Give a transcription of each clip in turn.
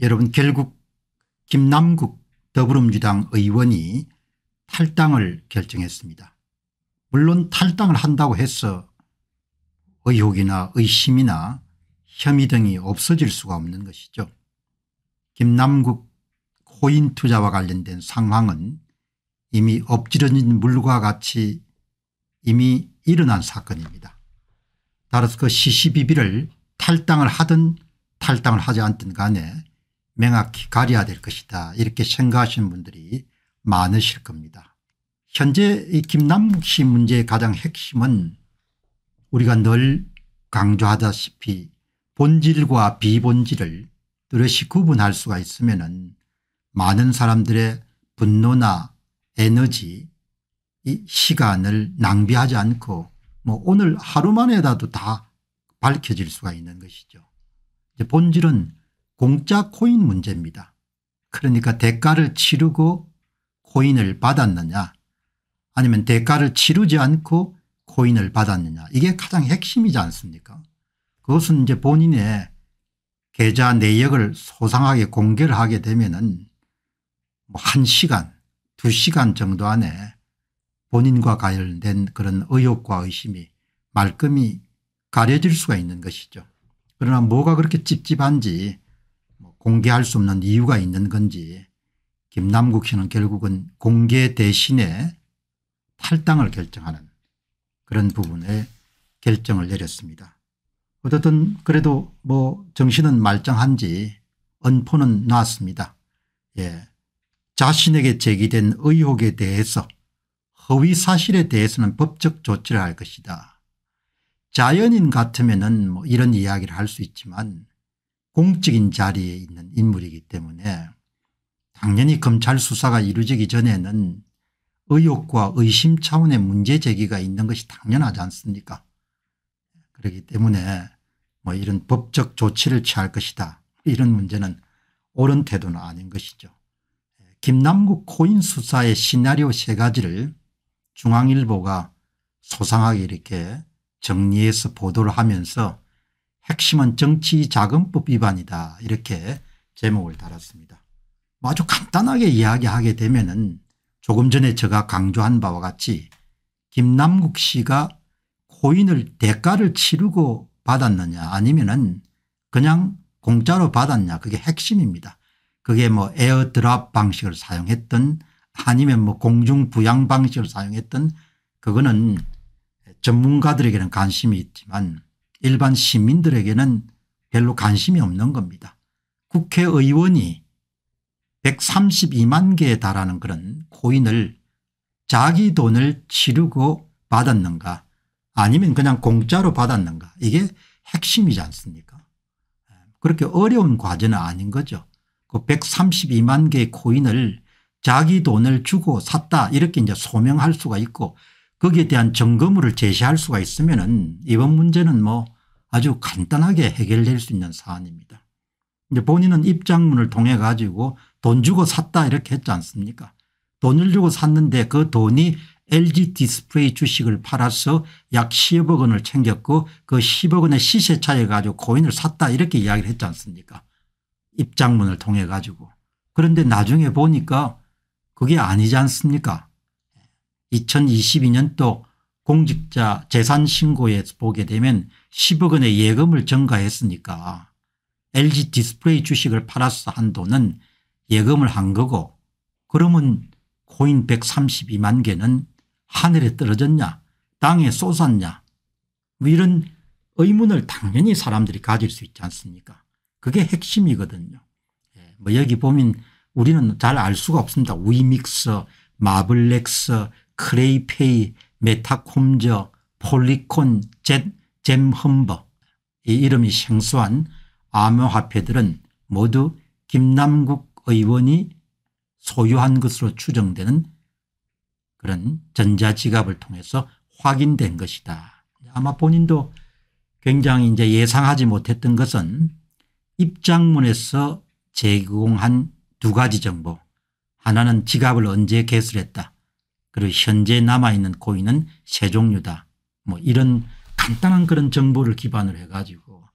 여러분 결국 김남국 더불어민주당 의원이 탈당을 결정했습니다. 물론 탈당을 한다고 해서 의혹이나 의심이나 혐의 등이 없어질 수가 없는 것이죠. 김남국 코인 투자와 관련된 상황은 이미 엎질러진 물과 같이 이미 일어난 사건입니다. 따라서 그 CCBB를 탈당을 하든 탈당을 하지 않든 간에 명확히 가려야 될 것이다 이렇게 생각하시는 분들이 많으실 겁니다. 현재 이 김남국 씨 문제의 가장 핵심은 우리가 늘 강조하다시피 본질과 비본질을 뚜렷이 구분할 수가 있으면 많은 사람들의 분노나 에너지 이 시간을 낭비하지 않고 뭐 오늘 하루만에라도 다 밝혀질 수가 있는 것이죠. 본질은 공짜 코인 문제입니다. 그러니까 대가를 치르고 코인을 받았느냐 아니면 대가를 치르지 않고 코인을 받았느냐 이게 가장 핵심이지 않습니까 그것은 이제 본인의 계좌 내역을 소상하게 공개를 하게 되면은 뭐 한 시간 두 시간 정도 안에 본인과 관련된 그런 의혹과 의심이 말끔히 가려질 수가 있는 것이죠. 그러나 뭐가 그렇게 찝찝한지 공개할 수 없는 이유가 있는 건지 김남국 씨는 결국은 공개 대신에 탈당을 결정하는 그런 부분에 결정을 내렸습니다. 어쨌든 그래도 뭐 정신은 말짱한지 언포는 나왔습니다 예. 자신에게 제기된 의혹에 대해서 허위 사실에 대해서는 법적 조치를 할 것이다. 자연인 같으면 은뭐 이런 이야기를 할 수 있지만 공적인 자리에 있는 인물이기 때문에 당연히 검찰 수사가 이루어지기 전에는 의혹과 의심 차원의 문제 제기가 있는 것이 당연하지 않습니까 그렇기 때문에 뭐 이런 법적 조치를 취할 것이다 이런 문제는 옳은 태도는 아닌 것이죠. 김남국 코인 수사의 시나리오 세 가지를 중앙일보가 소상하게 이렇게 정리해서 보도를 하면서 핵심은 정치자금법 위반이다 이렇게 제목을 달았습니다. 아주 간단하게 이야기하게 되면 은 조금 전에 제가 강조한 바와 같이 김남국 씨가 코인을 대가를 치르고 받았느냐 아니면 은 그냥 공짜로 받았냐 그게 핵심입니다. 그게 뭐 에어드랍 방식을 사용했던 아니면 뭐 공중부양 방식을 사용했던 그거는 전문가들에게는 관심이 있지만 일반 시민들에게는 별로 관심이 없는 겁니다. 국회의원이 132만 개에 달하는 그런 코인을 자기 돈을 치르고 받았는가 아니면 그냥 공짜로 받았는가 이게 핵심이지 않습니까 그렇게 어려운 과제는 아닌 거죠. 그 132만 개의 코인을 자기 돈을 주고 샀다 이렇게 이제 소명할 수가 있고 거기에 대한 점검을 제시할 수가 있으면 은 이번 문제는 뭐 아주 간단하게 해결될 수 있는 사안입니다. 이제 본인은 입장문을 통해 가지고 돈 주고 샀다 이렇게 했지 않습니까 돈을 주고 샀는데 그 돈이 LG 디스플레이 주식을 팔아서 약 10억 원을 챙겼고 그 10억 원의 시세 차에 가지고 코인을 샀다 이렇게 이야기를 했지 않습니까 입장문을 통해 가지고 그런데 나중에 보니까 그게 아니지 않습니까 2022년도 공직자 재산신고에 보게 되면 10억 원의 예금을 증가했으니까 LG 디스플레이 주식을 팔아서 한 돈은 예금을 한 거고 그러면 코인 132만 개는 하늘에 떨어졌냐 땅에 쏟았냐 뭐 이런 의문을 당연히 사람들이 가질 수 있지 않습니까 그게 핵심이거든요. 예, 뭐 여기 보면 우리는 잘 알 수가 없습니다. 위믹스, 마블렉스, 크레이페이, 메타콤저, 폴리콘, 젯 잼험버 이 이름이 생소한 암호화폐들은 모두 김남국 의원이 소유한 것으로 추정되는 그런 전자지갑을 통해서 확인된 것이다. 아마 본인도 굉장히 이제 예상하지 못했던 것은 입장문에서 제공한 두 가지 정보 하나는 지갑을 언제 개설했다 그리고 현재 남아있는 고인은 세 종류다 뭐 이런 간단한 그런 정보를 기반으로 해가지고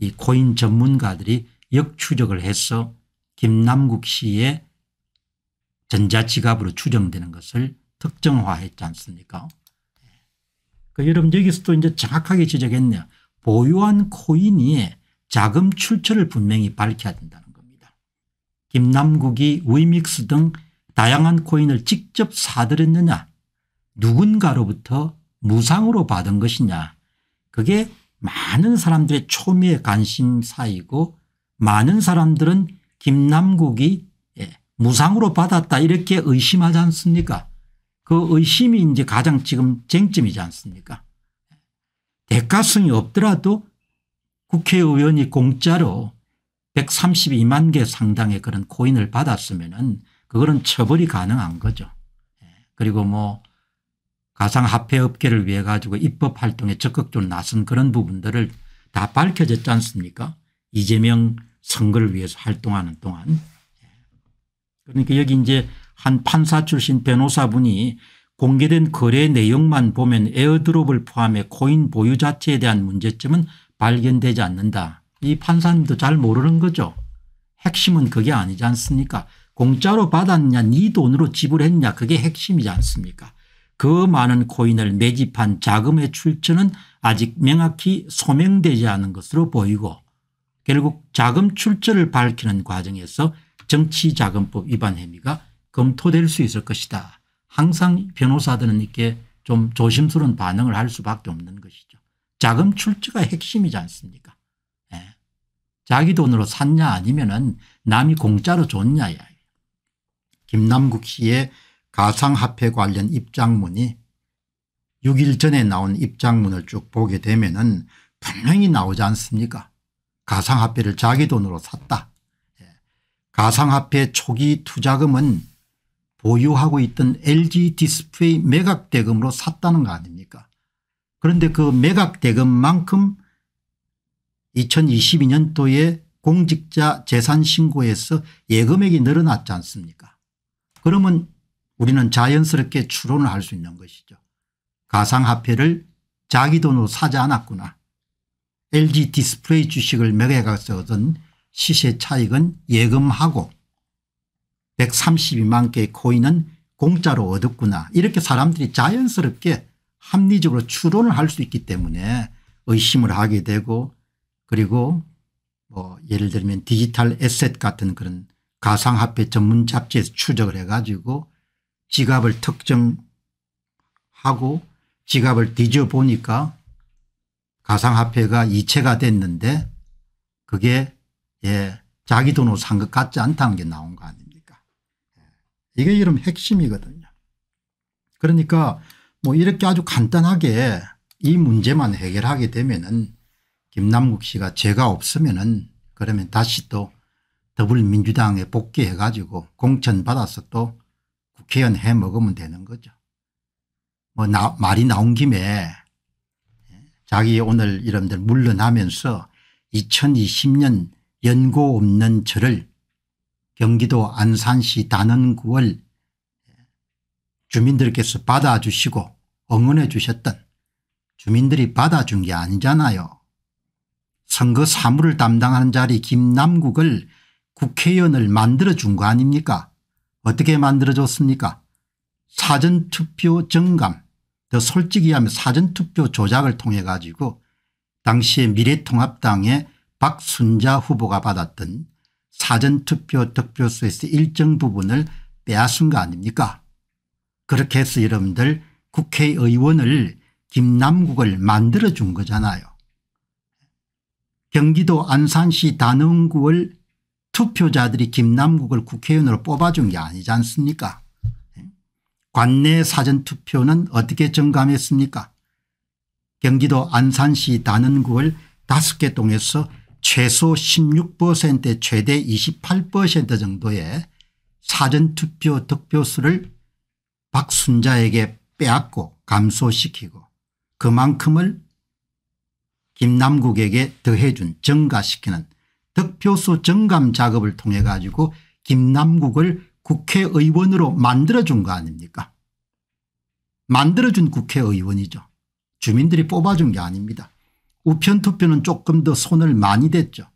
이 코인 전문가들이 역추적을 해서 김남국 씨의 전자지갑으로 추정되는 것을 특정화했지 않습니까? 그 여러분 여기서 또 이제 정확하게 지적했네요. 보유한 코인이 자금 출처를 분명히 밝혀야 된다는 겁니다. 김남국이 위믹스 등 다양한 코인을 직접 사들였느냐 누군가로부터 무상으로 받은 것이냐 그게 많은 사람들의 초미의 관심사이고 많은 사람들은 김남국이 예, 무상으로 받았다 이렇게 의심하지 않습니까 그 의심이 이제 가장 지금 쟁점이지 않습니까 대가성이 없더라도 국회의원이 공짜로 132만 개 상당의 그런 코인을 받았으면 은 그거는 처벌이 가능한 거죠. 예, 그리고 뭐 가상화폐 업계를 위해 가지고 입법 활동에 적극적으로 나선 그런 부분들을 다 밝혀졌지 않습니까 이재명 선거를 위해서 활동하는 동안. 그러니까 여기 이제 한 판사 출신 변호사분이 공개된 거래 내용만 보면 에어드롭을 포함해 코인 보유 자체에 대한 문제점은 발견되지 않는다. 이 판사님도 잘 모르는 거죠. 핵심은 그게 아니지 않습니까 공짜로 받았냐 네 돈으로 지불했냐 그게 핵심이지 않습니까 그 많은 코인을 매집한 자금의 출처는 아직 명확히 소명되지 않은 것으로 보이고 결국 자금 출처를 밝히는 과정에서 정치자금법 위반 혐의가 검토될 수 있을 것이다. 항상 변호사들은 이렇게 좀 조심스러운 반응을 할 수밖에 없는 것이죠. 자금 출처가 핵심이지 않습니까? 예. 자기 돈으로 샀냐 아니면 은 남이 공짜로 줬냐 김남국 씨의 가상화폐 관련 입장문이 6일 전에 나온 입장문을 쭉 보게 되면 은 분명히 나오지 않습니까 가상화폐를 자기 돈으로 샀다. 예. 가상화폐 초기 투자금은 보유하고 있던 LG 디스플레이 매각대금으로 샀다는 거 아닙니까 그런데 그 매각대금만큼 2022년도에 공직자 재산신고에서 예금액이 늘어났지 않습니까 그러면 우리는 자연스럽게 추론을 할 수 있는 것이죠. 가상화폐를 자기 돈으로 사지 않았구나. LG 디스플레이 주식을 매각해서 얻은 시세 차익은 예금하고 132만 개의 코인은 공짜로 얻었구나. 이렇게 사람들이 자연스럽게 합리적으로 추론을 할 수 있기 때문에 의심을 하게 되고 그리고 뭐 예를 들면 디지털 에셋 같은 그런 가상화폐 전문 잡지에서 추적을 해가지고 지갑을 특정하고 지갑을 뒤져보니까 가상화폐가 이체가 됐는데 그게 예, 자기 돈으로 산 것 같지 않다는 게 나온 거 아닙니까 예. 이게 이름 핵심이거든요. 그러니까 뭐 이렇게 아주 간단하게 이 문제만 해결하게 되면은 김남국 씨가 죄가 없으면은 그러면 다시 또 더불민주당에 복귀해 가지고 공천 받아서 또 국회의원 해 먹으면 되는 거죠. 뭐 나, 말이 나온 김에 예, 자기 오늘 이름들 물러나면서 2020년 연고 없는 저를 경기도 안산시 단원구월 예, 주민들께서 받아주시고 응원해 주셨던 주민들이 받아준 게 아니잖아요. 선거 사무를 담당하는 자리 김남국을 국회의원을 만들어준 거 아닙니까 어떻게 만들어졌습니까 사전투표 정감 더 솔직히 하면 사전투표 조작을 통해 가지고 당시에 미래통합당의 박순자 후보가 받았던 사전투표 득표수에서 일정 부분을 빼앗은 거 아닙니까 그렇게 해서 여러분들 국회의원을 김남국을 만들어준 거잖아요. 경기도 안산시 단흥구를 투표자들이 김남국을 국회의원으로 뽑아준 게 아니지 않습니까 예? 관내 사전투표는 어떻게 정감했습니까 경기도 안산시 단원구를 5개 동에서 최소 16% 최대 28% 정도의 사전투표 득표수를 박순자에게 빼앗고 감소시키고 그만큼을 김남국에게 더해준 증가시키는 득표수 증감 작업을 통해 가지고 김남국을 국회의원으로 만들어준 거 아닙니까 만들어준 국회의원이죠. 주민들이 뽑아준 게 아닙니다. 우편투표는 조금 더 손을 많이 댔죠.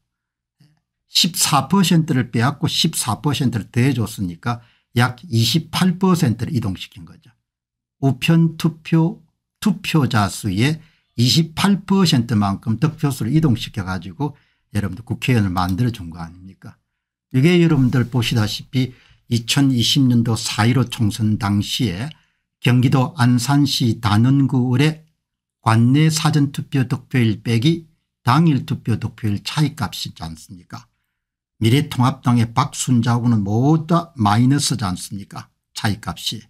14%를 빼앗고 14%를 더해줬으니까 약 28%를 이동시킨 거죠. 우편투표 투표자 수의 28%만큼 득표수를 이동시켜 가지고 여러분들 국회의원을 만들어 준 거 아닙니까 이게 여러분들 보시다시피 2020년도 4.15 총선 당시에 경기도 안산시 단원구 을의 관내 사전투표 득표일 빼기 당일 투표 득표일 차이값이지 않습니까 미래통합당의 박순자하고는 모두 다 마이너스지 않습니까 차이값이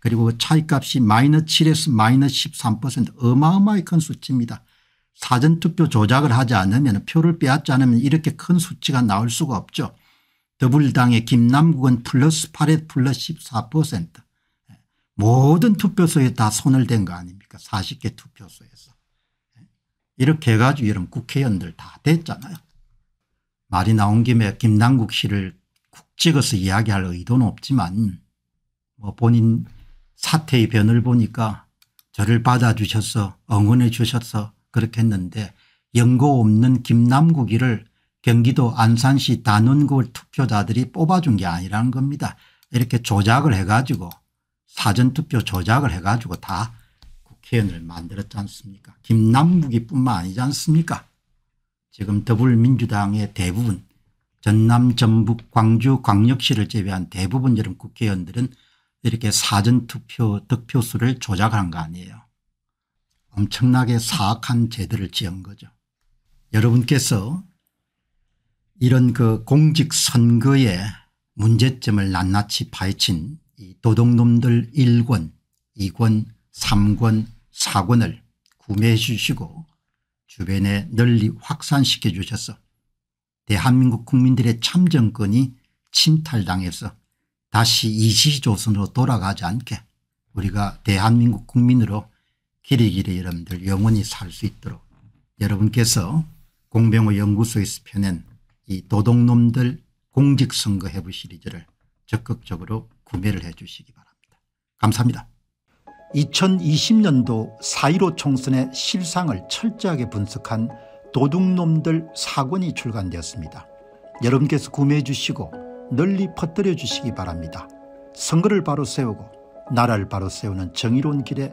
그리고 차이값이 마이너스 7에서 마이너스 13% 어마어마히 큰 수치입니다. 사전투표 조작을 하지 않으면 표를 빼앗지 않으면 이렇게 큰 수치가 나올 수가 없죠. 더불당의 김남국은 플러스 8에 플러스 14% 모든 투표소에 다 손을 댄 거 아닙니까 40개 투표소에서. 이렇게 해가지고 이런 국회의원들 다 됐잖아요. 말이 나온 김에 김남국 씨를 국 찍어서 이야기할 의도는 없지만 뭐 본인 사태의 변을 보니까 저를 받아주셔서 응원해 주셔서 그렇게 했는데 연고 없는 김남국이를 경기도 안산시 단원구 투표자들이 뽑아준 게 아니라는 겁니다. 이렇게 조작을 해가지고 사전투표 조작을 해가지고 다 국회의원을 만들었지 않습니까 김남국이 뿐만 아니지 않습니까 지금 더불민주당의 대부분 전남 전북 광주 광역시를 제외한 대부분 이런 국회의원들은 이렇게 사전투표 득표수를 조작한 거 아니에요. 엄청나게 사악한 제도를 지은 거죠. 여러분께서 이런 그 공직선거의 문제점을 낱낱이 파헤친 이 도둑놈들 1권 2권 3권 4권을 구매해 주시고 주변에 널리 확산시켜 주셔서 대한민국 국민들의 참정권이 침탈당해서 다시 이시조선으로 돌아가지 않게 우리가 대한민국 국민으로 길이 길이 여러분들 영원히 살 수 있도록 여러분께서 공병호 연구소에서 펴낸 이 도둑놈들 공직선거 해부 시리즈를 적극적으로 구매를 해 주시기 바랍니다. 감사합니다. 2020년도 4.15 총선의 실상을 철저하게 분석한 도둑놈들 사권이 출간되었습니다. 여러분께서 구매해 주시고 널리 퍼뜨려 주시기 바랍니다. 선거를 바로 세우고 나라를 바로 세우는 정의로운 길에